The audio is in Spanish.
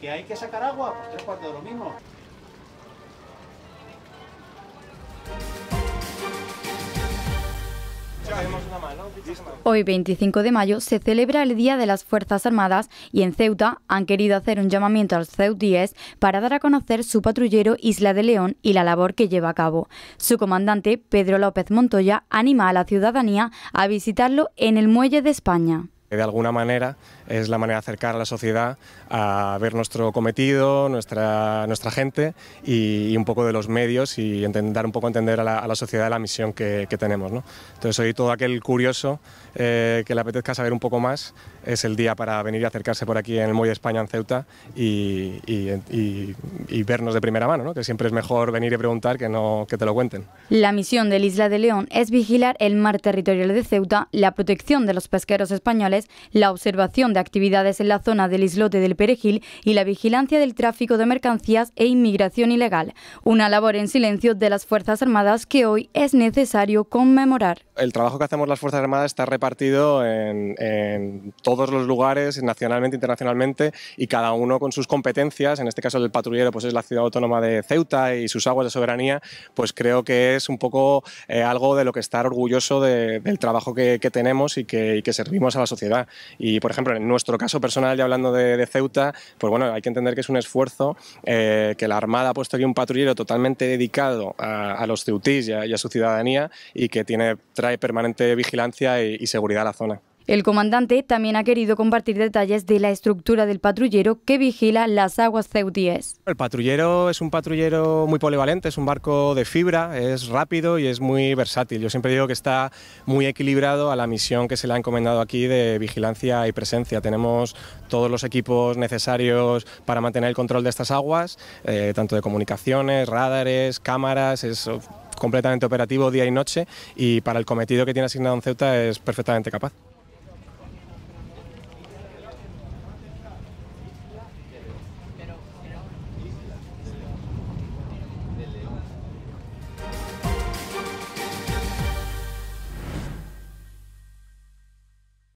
¿Que hay que sacar agua? Pues tres cuartos de lo mismo. Hoy, 25 de mayo, se celebra el Día de las Fuerzas Armadas y en Ceuta han querido hacer un llamamiento a los ceutíes para dar a conocer su patrullero Isla de León y la labor que lleva a cabo. Su comandante, Pedro López Montoya, anima a la ciudadanía a visitarlo en el Muelle de España de alguna manera es la manera de acercar a la sociedad a ver nuestro cometido, nuestra, nuestra gente y, un poco de los medios y dar un poco entender a la, a la sociedad la misión que, tenemos. Entonces hoy todo aquel curioso eh, que le apetezca saber un poco más es el día para venir y acercarse por aquí en el Muelle de España en Ceuta y, vernos de primera mano, que siempre es mejor venir y preguntar que no que te lo cuenten. La misión del Isla de León es vigilar el mar territorial de Ceuta, la protección de los pesqueros españoles, la observación de actividades en la zona del islote del Perejil y la vigilancia del tráfico de mercancías e inmigración ilegal, una labor en silencio de las Fuerzas Armadas que hoy es necesario conmemorar. El trabajo que hacemos las Fuerzas Armadas está repartido en, todos los lugares, nacionalmente, internacionalmente, y cada uno con sus competencias, en este caso el patrullero pues es la ciudad autónoma de Ceuta y sus aguas de soberanía, pues creo que es un poco eh, algo de lo que estar orgulloso del trabajo que, tenemos y que servimos a la sociedad. Y, por ejemplo, en nuestro caso personal, ya hablando de, Ceuta, pues bueno, hay que entender que es un esfuerzo eh, que la Armada ha puesto aquí un patrullero totalmente dedicado a, los ceutís y a, su ciudadanía y que tiene, trae permanente vigilancia y seguridad a la zona. El comandante también ha querido compartir detalles de la estructura del patrullero que vigila las aguas ceutíes. El patrullero es un patrullero muy polivalente, es un barco de fibra, es rápido y es muy versátil. Yo siempre digo que está muy equilibrado a la misión que se le ha encomendado aquí de vigilancia y presencia. Tenemos todos los equipos necesarios para mantener el control de estas aguas, eh, tanto de comunicaciones, radares, cámaras, es completamente operativo día y noche y para el cometido que tiene asignado en Ceuta es perfectamente capaz.